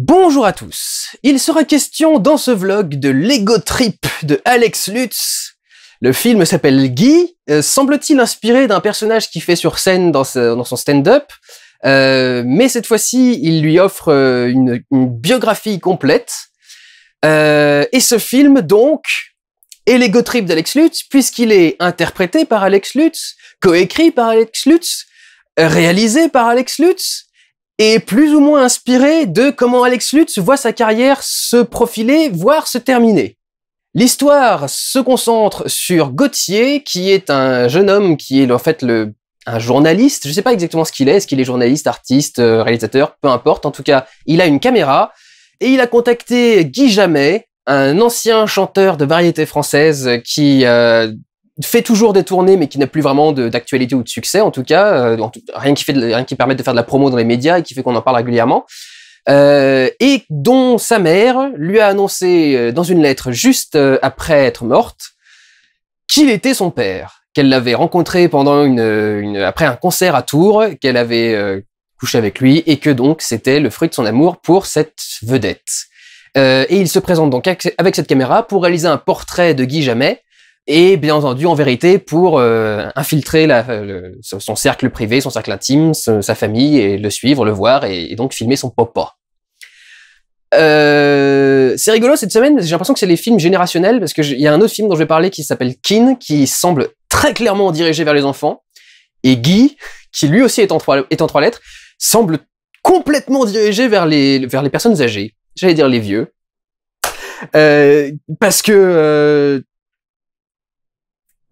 Bonjour à tous. Il sera question dans ce vlog de l'ego trip de Alex Lutz. Le film s'appelle Guy, euh, semble-t-il inspiré d'un personnage qui fait sur scène dans, son stand-up. Euh, mais cette fois-ci, il lui offre euh, une, biographie complète. et ce film, donc, est l'ego trip d'Alex Lutz, puisqu'il est interprété par Alex Lutz, coécrit par Alex Lutz, réalisé par Alex Lutz, est plus ou moins inspiré de comment Alex Lutz voit sa carrière se profiler, voire se terminer. L'histoire se concentre sur Gauthier, qui est un jeune homme qui est en fait le, un journaliste. Je ne sais pas exactement ce qu'il est, est-ce qu'il est journaliste, artiste, euh, réalisateur, peu importe. En tout cas, il a une caméra et il a contacté Guy Jamet, un ancien chanteur de variété française qui euh, fait toujours des tournées, mais qui n'a plus vraiment d'actualité ou de succès, en tout cas, euh, rien qui fait, de, rien qui permet de faire de la promo dans les médias et qui fait qu'on en parle régulièrement. Euh, et dont sa mère lui a annoncé euh, dans une lettre juste après être morte qu'il était son père, qu'elle l'avait rencontré pendant une, une, après un concert à Tours, qu'elle avait couché avec lui et que donc c'était le fruit de son amour pour cette vedette. et il se présente donc avec cette caméra pour réaliser un portrait de Guy Jamais et bien entendu en vérité pour euh, infiltrer la, euh, son cercle privé, son cercle intime, sa famille et le suivre, le voir et, donc filmer son papa. Euh, c'est rigolo cette semaine, j'ai l'impression que c'est les films générationnels parce qu'il y a un autre film dont je vais parler qui s'appelle Kin qui semble très clairement dirigé vers les enfants et Guy qui lui aussi est en trois, est en lettres semble complètement dirigé vers les vers les personnes âgées, j'allais dire les vieux. Euh, parce que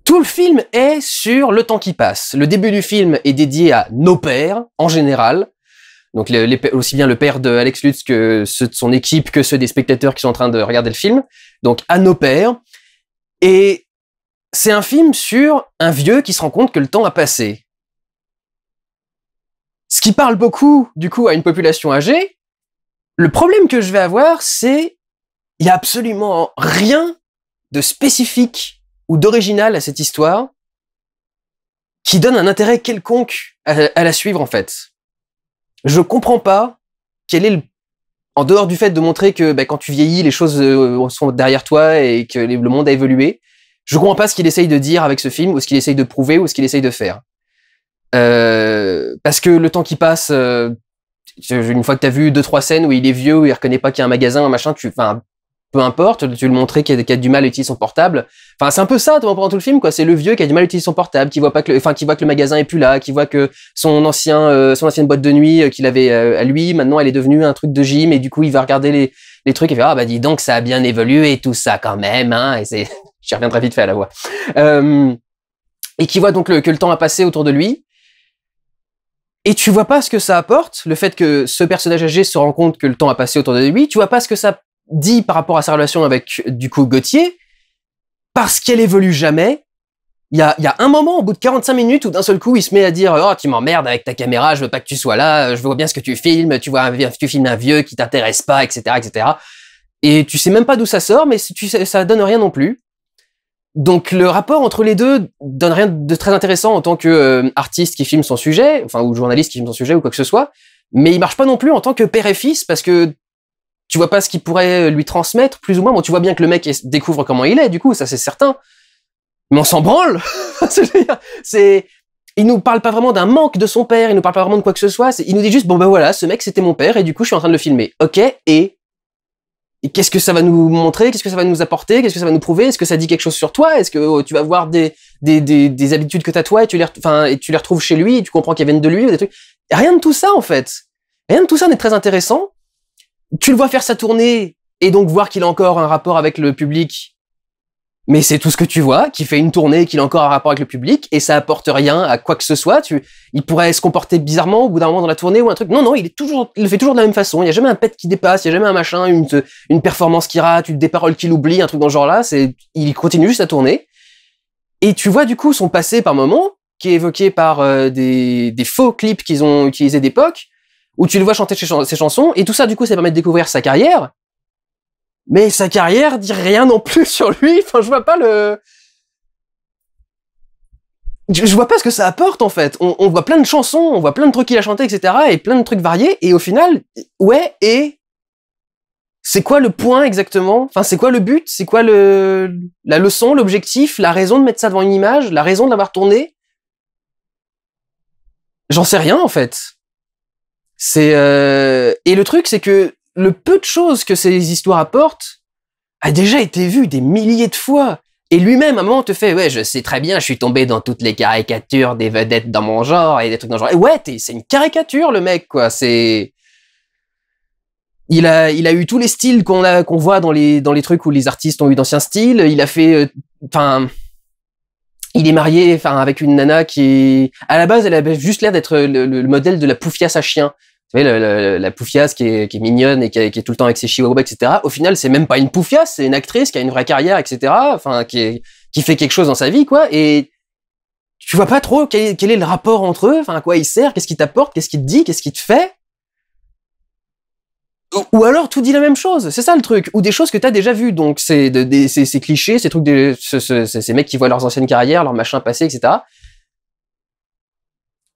tout le film est sur le temps qui passe. Le début du film est dédié à nos pères, en général. Donc aussi bien le père de Alex Lutz que ceux de son équipe, que ceux des spectateurs qui sont en train de regarder le film. Donc à nos pères. Et c'est un film sur un vieux qui se rend compte que le temps a passé. Ce qui parle beaucoup, du coup, à une population âgée. Le problème que je vais avoir, c'est il n'y a absolument rien de spécifique ou d'original à cette histoire qui donne un intérêt quelconque à, la suivre en fait. Je comprends pas quel est le en dehors du fait de montrer que bah, quand tu vieillis, les choses euh, sont derrière toi et que le monde a évolué, je comprends pas ce qu'il essaye de dire avec ce film, ou ce qu'il essaye de prouver, ou ce qu'il essaye de faire. Euh, parce que le temps qui passe, euh, une fois que tu as vu deux trois scènes où il est vieux, où il reconnaît pas qu'il y a un magasin, un machin, tu, peu importe, tu le montrais qu'il a, du mal à utiliser son portable. Enfin, c'est un peu ça pendant tout le film, quoi. C'est le vieux qui a du mal à utiliser son portable, qui voit pas que, le, enfin, qui voit que le magasin est plus là, qui voit que son ancien, euh, son ancienne boîte de nuit euh, qu'il avait euh, à lui, maintenant elle est devenue un truc de gym et du coup il va regarder les, trucs et dire « ah bah dis donc ça a bien évolué et tout ça quand même, hein. Et c'est, j'y reviendrai vite fait à la voix. et qui voit donc que le temps a passé autour de lui. Et tu vois pas ce que ça apporte, le fait que ce personnage âgé se rend compte que le temps a passé autour de lui, tu vois pas ce que ça dit par rapport à sa relation avec du coup Gauthier, parce qu'elle évolue jamais, il y a, un moment, au bout de 45 minutes, où d'un seul coup, il se met à dire « Oh, tu m'emmerdes avec ta caméra, je veux pas que tu sois là, je vois bien ce que tu filmes, tu vois, un, tu filmes un vieux qui t'intéresse pas, etc., etc. » Et tu sais même pas d'où ça sort, mais tu ça donne rien non plus. Donc le rapport entre les deux donne rien de très intéressant en tant que euh, artiste qui filme son sujet, enfin ou journaliste qui filme son sujet ou quoi que ce soit, mais il marche pas non plus en tant que père et fils parce que tu vois pas ce qu'il pourrait euh, lui transmettre, plus ou moins. Bon, tu vois bien que le mec découvre comment il est, du coup, ça c'est certain. Mais on s'en branle. c'est, il nous parle pas vraiment d'un manque de son père, il nous parle pas vraiment de quoi que ce soit. Il nous dit juste, bon ben voilà, ce mec c'était mon père et du coup je suis en train de le filmer. Ok, et, qu'est-ce que ça va nous montrer Qu'est-ce que ça va nous apporter Qu'est-ce que ça va nous prouver Est-ce que ça dit quelque chose sur toi Est-ce que oh, tu vas voir des des, habitudes que t'as toi et tu les, enfin et tu les retrouves chez lui tu comprends qu'elles viennent de lui ou des trucs Rien de tout ça en fait. Rien de tout ça n'est très intéressant tu le vois faire sa tournée et donc voir qu'il a encore un rapport avec le public. Mais c'est tout ce que tu vois, qu'il fait une tournée qu'il a encore un rapport avec le public et ça apporte rien à quoi que ce soit. Tu, il pourrait se comporter bizarrement au bout d'un moment dans la tournée ou un truc. Non, non, il est toujours, le fait toujours de la même façon. Il n'y a jamais un pet qui dépasse, il n'y a jamais un machin, une, performance qui rate, des paroles qu'il oublie, un truc dans ce genre-là. C'est, il continue juste à tourner. Et tu vois du coup son passé par moments, qui est évoqué par euh, des, des faux clips qu'ils ont utilisés d'époque, où tu le vois chanter ses, chansons, et tout ça, du coup, ça permet de découvrir sa carrière. Mais sa carrière dit rien non plus sur lui. Enfin, je vois pas le. Je, vois pas ce que ça apporte en fait. On, on voit plein de chansons, on voit plein de trucs qu'il a chanté, etc. Et plein de trucs variés. Et au final, ouais. Et c'est quoi le point exactement Enfin, c'est quoi le but C'est quoi le la leçon, l'objectif, la raison de mettre ça devant une image, la raison de l'avoir tourné J'en sais rien en fait. C'est euh, et le truc, c'est que le peu de choses que ces histoires apportent a déjà été vu des milliers de fois. Et lui-même, à un moment, te fait, ouais, je sais très bien, je suis tombé dans toutes les caricatures des vedettes dans mon genre et des trucs dans le genre. Et ouais, c'est une caricature, le mec, quoi. C'est, il a, il a eu tous les styles qu'on a, qu'on voit dans les, dans les trucs où les artistes ont eu d'anciens styles. Il a fait, euh, enfin, il est marié, enfin, avec une nana qui, à la base, elle a juste l'air d'être le, le, modèle de la poufiasse à chien tu sais la poufiasse qui est, qui est mignonne et qui est, qui est, tout le temps avec ses chihuahuas, etc. Au final, c'est même pas une poufiasse, c'est une actrice qui a une vraie carrière, etc. Enfin, qui, fait quelque chose dans sa vie, quoi. Et tu vois pas trop quel, est le rapport entre eux, enfin, à quoi il sert, qu'est-ce qu'il t'apporte, qu'est-ce qu'il te dit, qu'est-ce qu'il te fait. Ou, alors tout dit la même chose, c'est ça le truc. Ou des choses que t'as déjà vues, donc c'est de, ces, clichés, ces trucs, de, ces mecs qui voient leurs anciennes carrières, leurs machins passés, etc.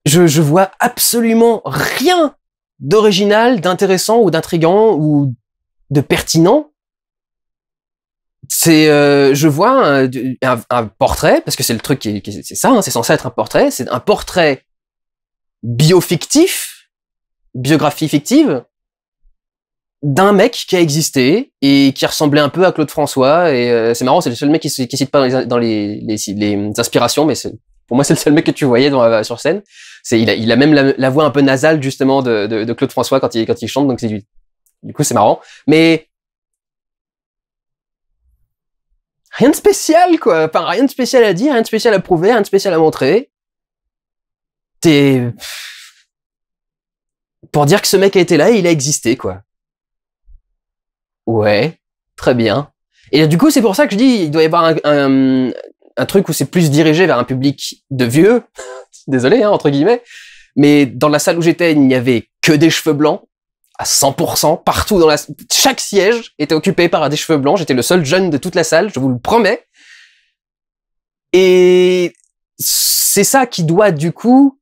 Je, je vois absolument rien d'original, d'intéressant ou d'intrigant ou de pertinent. C'est, euh, je vois un, portrait parce que c'est le truc qui, est c'est ça, hein, c'est censé être un portrait, c'est un portrait bio-fictif, biographie fictive d'un mec qui a existé et qui ressemblait un peu à Claude François et euh, c'est marrant c'est le seul mec qui, cite pas dans les, les, inspirations mais pour moi c'est le seul mec que tu voyais euh, sur scène c'est, il, a, il a même la, voix un peu nasale justement de, de, de, Claude François quand il, quand il chante, donc c'est du, du coup c'est marrant. Mais rien de spécial quoi, enfin rien de spécial à dire, rien de spécial à prouver, rien de spécial à montrer. pour dire que ce mec a été là et il a existé quoi. Ouais, très bien. Et du coup, c'est pour ça que je dis, il doit y avoir un, un truc où c'est plus dirigé vers un public de vieux désolé, hein, entre guillemets. Mais dans la salle où j'étais, il n'y avait que des cheveux blancs, à 100%, partout dans la... Chaque siège était occupé par des cheveux blancs. J'étais le seul jeune de toute la salle, je vous le promets. Et c'est ça qui doit, du coup,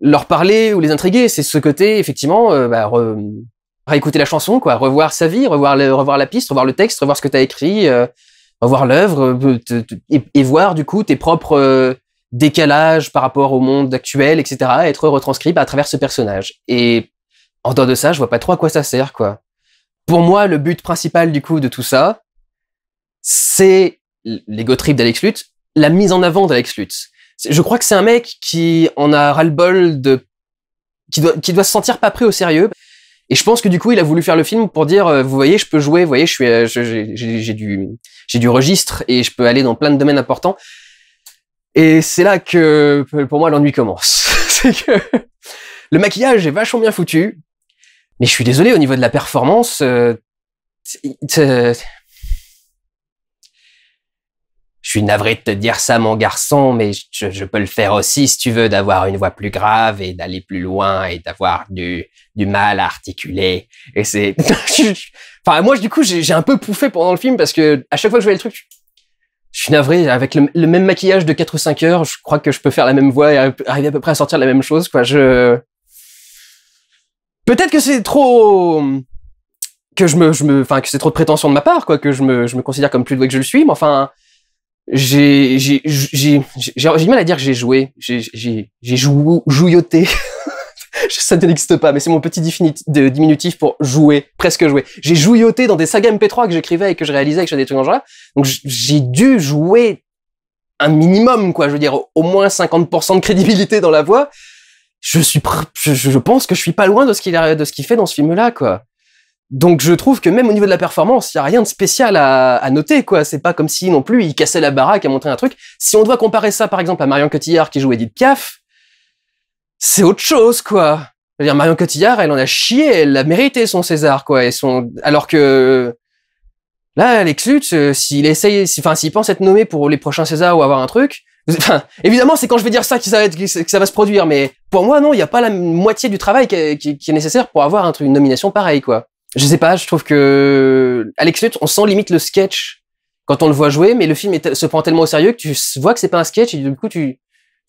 leur parler ou les intriguer. C'est ce côté, effectivement, euh, bah, réécouter la chanson, quoi, revoir sa vie, revoir, la piste, revoir le texte, revoir ce que tu as écrit, euh, revoir l'œuvre, euh, et, voir, du coup, tes propres décalage par rapport au monde actuel, etc., être retranscrit à travers ce personnage. Et en dehors de ça, je vois pas trop à quoi ça sert, quoi. Pour moi, le but principal du coup de tout ça, c'est l'ego trip d'Alex Lutz, la mise en avant d'Alex Lutz. Je crois que c'est un mec qui en a ras-le-bol de, qui doit, se sentir pas pris au sérieux. Et je pense que du coup, il a voulu faire le film pour dire, euh, vous voyez, je peux jouer, vous voyez, je suis, euh, j'ai du, j'ai du registre et je peux aller dans plein de domaines importants. Et c'est là que euh, pour moi l'ennui commence. c'est que le maquillage est vachement bien foutu, mais je suis désolé au niveau de la performance. Euh, je suis navré de te dire ça, mon garçon, mais je, peux le faire aussi si tu veux, d'avoir une voix plus grave et d'aller plus loin et d'avoir du, du mal à articuler. Et c'est, enfin moi du coup j'ai un peu pouffé pendant le film parce que à chaque fois que je voyais le truc, je suis navré, avec le, même maquillage de 4 ou 5 heures, je crois que je peux faire la même voix et arriver à peu près à sortir la même chose, quoi. Je... Peut-être que c'est trop... que je me... Je me... Enfin, que c'est trop de prétention de ma part, quoi, que je me, je me considère comme plus doué que je le suis, mais enfin... J'ai... J'ai... J'ai... J'ai du mal à dire que j'ai joué. J'ai... J'ai... J'ai jouilloté. ça n'existe pas, mais c'est mon petit de diminutif pour jouer, presque jouer. J'ai jouilloté dans des sagas MP3 que j'écrivais et que je réalisais, et que je faisais des trucs dans genre. Donc j'ai dû jouer un minimum, quoi. Je veux dire, au moins 50% de crédibilité dans la voix. Je suis, je, pense que je suis pas loin de ce qu'il de ce fait dans ce film-là, quoi. Donc je trouve que même au niveau de la performance, il y a rien de spécial à, noter quoi. C'est pas comme si non plus il cassait la baraque à montrer un truc. Si on doit comparer ça par exemple à Marion Cotillard qui joue Edith Piaf, c'est autre chose, quoi. Je veux dire, Marion Cotillard, elle en a chié, elle a mérité son César, quoi. Et son... Alors que là, Alex Lutz, euh, s'il essaye, si, enfin, s'il pense être nommé pour les prochains Césars ou avoir un truc, évidemment, c'est quand je vais dire ça que ça, que ça va se produire, mais pour moi, non, il n'y a pas la moitié du travail qui, est, nécessaire pour avoir une nomination pareille, quoi. Je sais pas, je trouve que Alex Lutz, on sent limite le sketch quand on le voit jouer, mais le film est, se prend tellement au sérieux que tu vois que c'est pas un sketch et du coup, tu,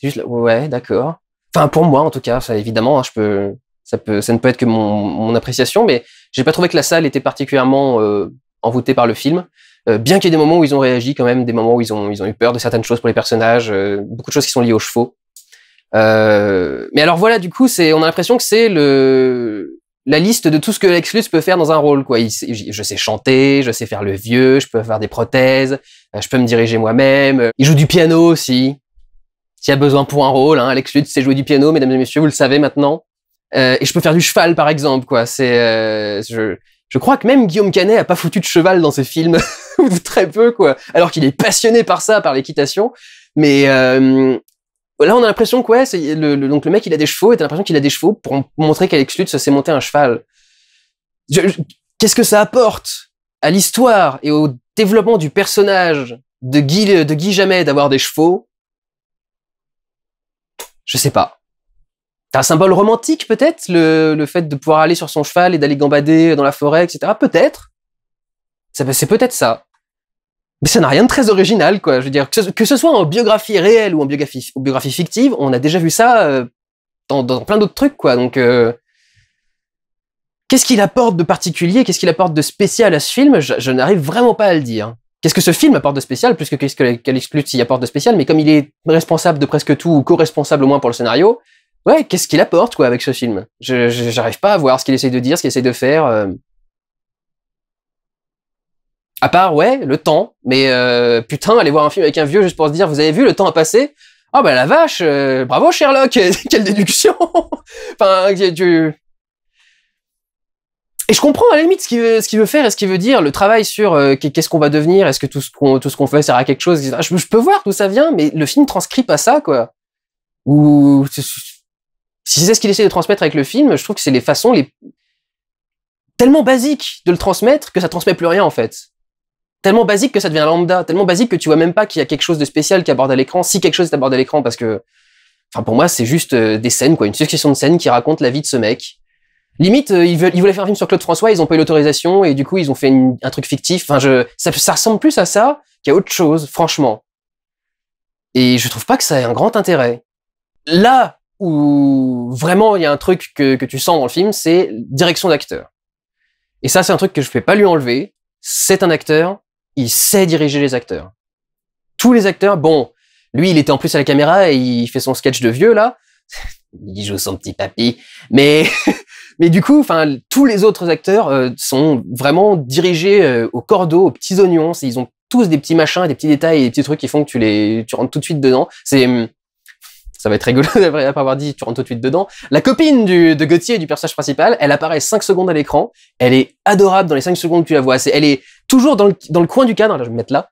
juste ouais, d'accord. Enfin, pour moi, en tout cas, ça, évidemment, hein, je peux, ça, peut, ça ne peut être que mon, mon appréciation, mais j'ai pas trouvé que la salle était particulièrement euh, envoûtée par le film. Euh, bien qu'il y ait des moments où ils ont réagi quand même, des moments où ils ont, ils ont eu peur de certaines choses pour les personnages, euh, beaucoup de choses qui sont liées aux chevaux. Euh, mais alors voilà, du coup, c'est, on a l'impression que c'est le, la liste de tout ce que Lex peut faire dans un rôle. Quoi. je sais chanter, je sais faire le vieux, je peux faire des prothèses, je peux me diriger moi-même. Il joue du piano aussi s'il y a besoin pour un rôle. Hein. Alex Lutz c'est jouer du piano, mesdames et messieurs, vous le savez maintenant. Euh, et je peux faire du cheval, par exemple, quoi. C'est, euh, je, crois que même Guillaume Canet a pas foutu de cheval dans ses films, très peu, quoi. Alors qu'il est passionné par ça, par l'équitation. Mais euh, là, on a l'impression que ouais, c'est le, donc le mec, il a des chevaux, et t'as l'impression qu'il a des chevaux pour montrer qu'Alex Lutz s'est monté un cheval. qu'est-ce que ça apporte à l'histoire et au développement du personnage de Guy, de Guy Jamais d'avoir des chevaux je sais pas. T'as un symbole romantique peut-être le, le, fait de pouvoir aller sur son cheval et d'aller gambader dans la forêt, etc. Peut-être. C'est peut-être ça. Mais ça n'a rien de très original, quoi. Je veux dire, que ce, soit en biographie réelle ou en biographie, biographie fictive, on a déjà vu ça euh, dans, plein d'autres trucs, quoi. Donc, euh, qu'est-ce qu'il apporte de particulier Qu'est-ce qu'il apporte de spécial à ce film je n'arrive vraiment pas à le dire. Qu'est-ce que ce film apporte de spécial, plus que qu'est-ce qu'elle exclut s'il apporte de spécial, mais comme il est responsable de presque tout, ou co-responsable au moins pour le scénario, ouais, qu'est-ce qu'il apporte quoi avec ce film Je j'arrive pas à voir ce qu'il essaye de dire, ce qu'il essaye de faire. Euh. À part ouais, le temps. Mais euh, putain, aller voir un film avec un vieux juste pour se dire, vous avez vu, le temps a passé. oh, bah la vache, euh, bravo Sherlock, quelle déduction. enfin, tu, et je comprends à la limite ce qu'il veut, faire et ce qu'il veut dire, le travail sur euh, qu'est-ce qu'on va devenir, est-ce que tout ce qu'on tout fait sert à quelque chose. Je, peux voir d'où ça vient, mais le film transcrit pas ça quoi. Ou si c'est ce qu'il essaie de transmettre avec le film, je trouve que c'est les façons les tellement basiques de le transmettre que ça transmet plus rien en fait. Tellement basique que ça devient lambda, tellement basique que tu vois même pas qu'il y a quelque chose de spécial qui aborde à l'écran, si quelque chose est abordé à l'écran parce que enfin pour moi c'est juste euh, des scènes quoi, une succession de scènes qui racontent la vie de ce mec Limite, euh, ils, veulent, ils voulaient faire un film sur Claude François, ils ont pas eu l'autorisation et du coup ils ont fait un truc fictif. Enfin, je, ça, ça ressemble plus à ça qu'à autre chose, franchement. Et je trouve pas que ça ait un grand intérêt. Là où vraiment il y a un truc que, que tu sens dans le film, c'est direction d'acteur. Et ça, c'est un truc que je peux pas lui enlever. C'est un acteur, il sait diriger les acteurs. Tous les acteurs, bon, lui, il était en plus à la caméra et il fait son sketch de vieux là. il joue son petit papy, mais Mais du coup, enfin, tous les autres acteurs euh, sont vraiment dirigés euh, au cordeau, aux petits oignons. Ils ont tous des petits machins, des petits détails, et des petits trucs qui font que tu les, tu rentres tout de suite dedans. C'est hum, ça va être rigolo d'après avoir dit tu rentres tout de suite dedans. La copine de Gauthier, du personnage principal, elle apparaît 5 secondes à l'écran. Elle est adorable dans les 5 secondes que tu la vois. elle est toujours dans le, coin du cadre. là je vais me mettre là.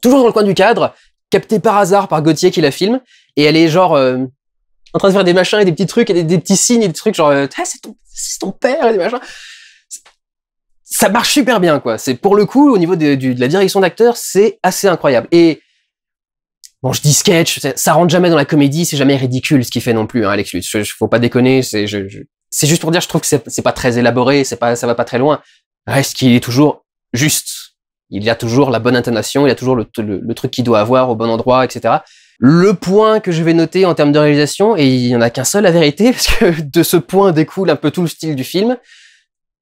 Toujours dans le coin du cadre, captée par hasard par Gauthier qui la filme. Et elle est genre, euh, en train de faire des machins et des petits trucs et des, petits signes et des trucs genre euh, ah, c'est ton, ton, père et des machins. Ça marche super bien quoi. C'est pour le coup au niveau de, la direction d'acteur c'est assez incroyable. Et bon je dis sketch, ça, rentre jamais dans la comédie, c'est jamais ridicule ce qu'il fait non plus hein, Alex Lutz. faut pas déconner, c'est c'est juste pour dire je trouve que c'est pas très élaboré, c'est pas ça va pas très loin. Reste qu'il est toujours juste il y a toujours la bonne intonation, il y a toujours le, truc qu'il doit avoir au bon endroit, etc. Le point que je vais noter en termes de réalisation, et il n'y en a qu'un seul, à vérité, parce que de ce point découle un peu tout le style du film.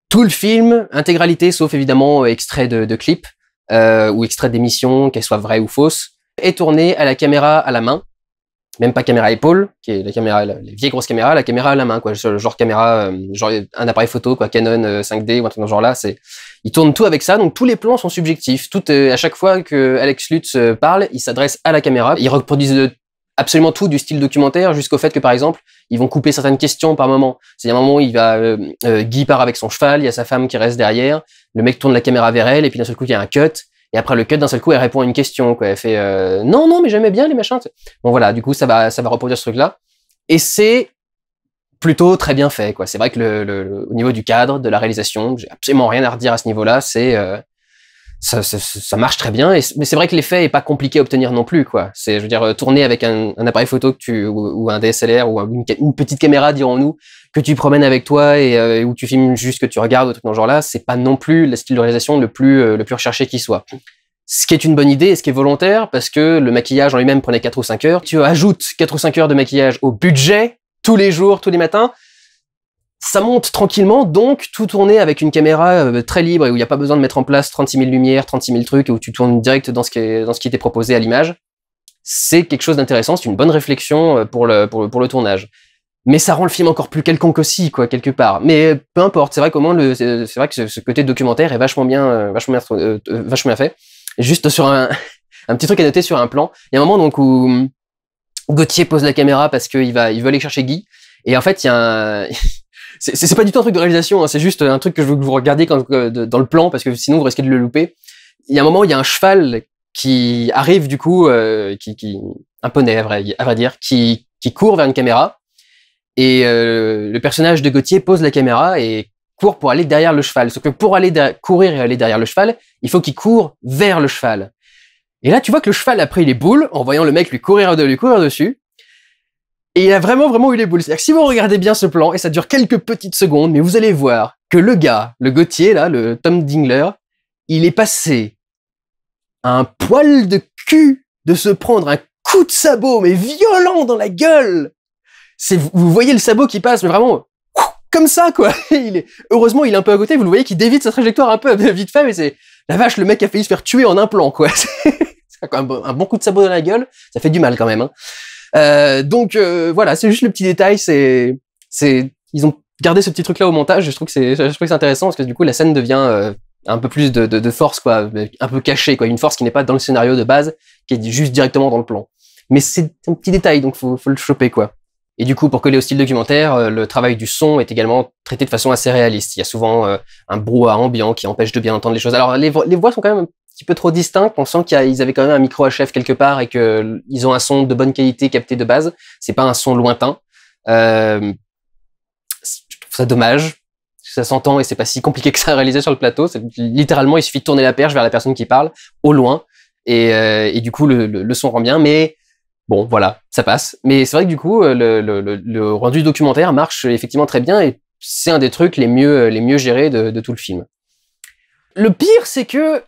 Tout le film, intégralité, sauf évidemment euh, extrait de, de clips euh, ou extrait d'émissions, qu'elles soient vraies ou fausses, est tourné à la caméra à la main, même pas caméra épaule, qui est la caméra, les vieilles grosses caméras, la caméra à la main, quoi, genre caméra, euh, genre un appareil photo, quoi, Canon 5D euh, ou un truc dans ce genre-là. C'est, ils tournent tout avec ça, donc tous les plans sont subjectifs. Tout euh, à chaque fois que Alex Lutz parle, il s'adresse à la caméra. Ils reproduisent absolument tout, du style documentaire jusqu'au fait que, par exemple, ils vont couper certaines questions par moment. C'est à un moment où il va, Guy part avec son cheval, il y a sa femme qui reste derrière, le mec tourne la caméra vers elle, et puis d'un seul coup, il y a un cut et après le cut, d'un seul coup, elle répond à une question. Quoi. Elle fait euh, non, non, mais j'aimais bien les machins. Bon voilà, du coup, ça va, ça va reproduire ce truc-là. Et c'est plutôt très bien fait. Quoi. C'est vrai que le, au niveau du cadre, de la réalisation, j'ai absolument rien à redire à ce niveau-là. C'est euh, ça, marche très bien. Et, mais c'est vrai que l'effet est pas compliqué à obtenir non plus. Quoi. C'est, je veux dire, euh, tourner avec un, appareil photo que tu, ou, un DSLR ou une, une petite caméra, dirons-nous, que tu promènes avec toi euh, et où tu filmes juste que tu regardes, ou trucs dans ce genre-là, c'est pas non plus le style de réalisation le plus, euh, le recherché qui soit. Ce qui est une bonne idée et ce qui est volontaire, parce que le maquillage en lui-même prenait 4 ou 5 heures. Tu ajoutes 4 ou 5 heures de maquillage au budget, tous les jours, tous les matins, ça monte tranquillement, donc tout tourner avec une caméra euh, très libre et où il n'y a pas besoin de mettre en place 36 000 lumières, 36 000 trucs, et où tu tournes direct dans ce qui, est, dans ce qui était proposé à l'image, c'est quelque chose d'intéressant, c'est une bonne réflexion pour le tournage mais ça rend le film encore plus quelconque aussi, quoi, quelque part. Mais euh, peu importe, c'est vrai comment le, euh, c'est vrai que ce, côté documentaire est vachement bien, euh, vachement bien, vachement bien fait. Juste sur un, un petit truc à noter sur un plan. Il y a un moment donc où mm, Gauthier pose la caméra parce qu'il va, il veut aller chercher Guy. Et en fait, il y a un, c'est pas du tout un truc de réalisation, hein. c'est juste un truc que je veux que vous regardiez quand, dans le plan parce que sinon vous risquez de le louper. Il y a un moment où il y a un cheval qui arrive du coup, qui, qui, un poney à vrai, à vrai dire, qui, qui court vers une caméra et euh, le personnage de Gauthier pose la caméra et court pour aller derrière le cheval. Sauf que pour aller courir et aller derrière le cheval, il faut qu'il court vers le cheval. Et là, tu vois que le cheval a pris les boules en voyant le mec lui courir, lui courir dessus. Et il a vraiment, vraiment eu les boules. si vous regardez bien ce plan, et ça dure quelques petites secondes, mais vous allez voir que le gars, le Gauthier, là, le Tom Dingler, il est passé à un poil de cul de se prendre un coup de sabot, mais violent dans la gueule c'est vous voyez le sabot qui passe, mais vraiment comme ça quoi. Il est heureusement il est un peu à côté, vous le voyez qui dévite sa trajectoire un peu vite fait, mais c'est la vache, le mec a failli se faire tuer en un plan quoi. c'est quand même un bon coup de sabot dans la gueule, ça fait du mal quand même. Hein. Euh, donc euh, voilà, c'est juste le petit détail, c'est c'est ils ont gardé ce petit truc là au montage, je trouve que c'est je trouve que c'est intéressant parce que du coup la scène devient euh, un peu plus de, de, de, force quoi, un peu cachée quoi, une force qui n'est pas dans le scénario de base, qui est juste directement dans le plan. Mais c'est un petit détail donc faut faut le choper quoi. Et du coup, pour coller au style documentaire, euh, le travail du son est également traité de façon assez réaliste. Il y a souvent euh, un brouhaha ambiant qui empêche de bien entendre les choses. Alors, les, voix sont quand même un petit peu trop distinctes. On sent qu'ils avaient quand même un micro HF quelque part et qu'ils ont un son de bonne qualité capté de base. C'est pas un son lointain. Euh, je trouve ça dommage. Ça s'entend et c'est pas si compliqué que ça à réaliser sur le plateau. Littéralement, il suffit de tourner la perche vers la personne qui parle, au loin. Et, euh, du coup, le, le son rend bien. Mais Bon, voilà, ça passe. Mais c'est vrai que du coup, euh, le, rendu documentaire marche effectivement très bien et c'est un des trucs les mieux, euh, les gérés de, tout le film. Le pire, c'est que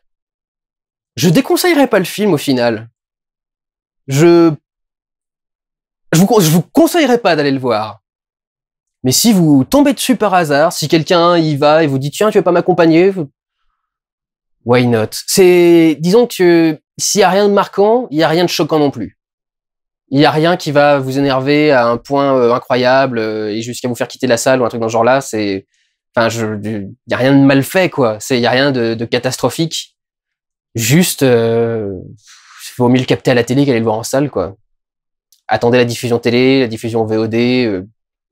je déconseillerais pas le film au final. Je je vous, je vous conseillerais pas d'aller le voir. Mais si vous tombez dessus par hasard, si quelqu'un y va et vous dit tiens tu veux pas m'accompagner, why not C'est disons que s'il y a rien de marquant, il y a rien de choquant non plus il n'y a rien qui va vous énerver à un point euh, incroyable euh, et jusqu'à vous faire quitter la salle ou un truc dans ce genre-là. C'est, enfin, il n'y a rien de mal fait, quoi. C'est, il n'y a rien de, catastrophique. Juste, euh, vaut mieux le capter à la télé qu'aller le voir en salle, quoi. Attendez la diffusion télé, la diffusion VOD, euh,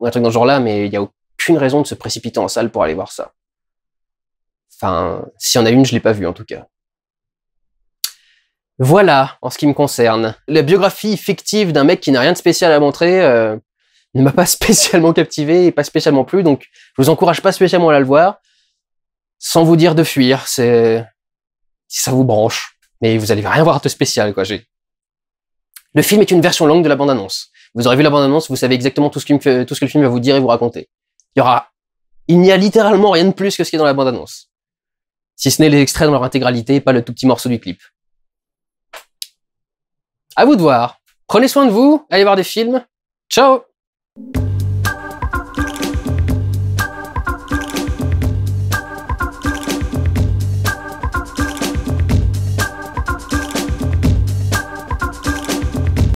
ou un truc dans ce genre-là, mais il n'y a aucune raison de se précipiter en salle pour aller voir ça. Enfin, s'il y en a une, je l'ai pas vue, en tout cas. Voilà, en ce qui me concerne. La biographie fictive d'un mec qui n'a rien de spécial à montrer euh, ne m'a pas spécialement captivé et pas spécialement plu, donc je vous encourage pas spécialement à la le voir, sans vous dire de fuir, c'est... si ça vous branche. Mais vous allez rien voir de spécial, quoi. J'ai... Le film est une version longue de la bande-annonce. Vous aurez vu la bande-annonce, vous savez exactement tout ce, tout ce que le film va vous dire et vous raconter. Il y aura... Il n'y a littéralement rien de plus que ce qui est dans la bande-annonce. Si ce n'est les extraits dans leur intégralité, pas le tout petit morceau du clip. À vous de voir. Prenez soin de vous, allez voir des films. Ciao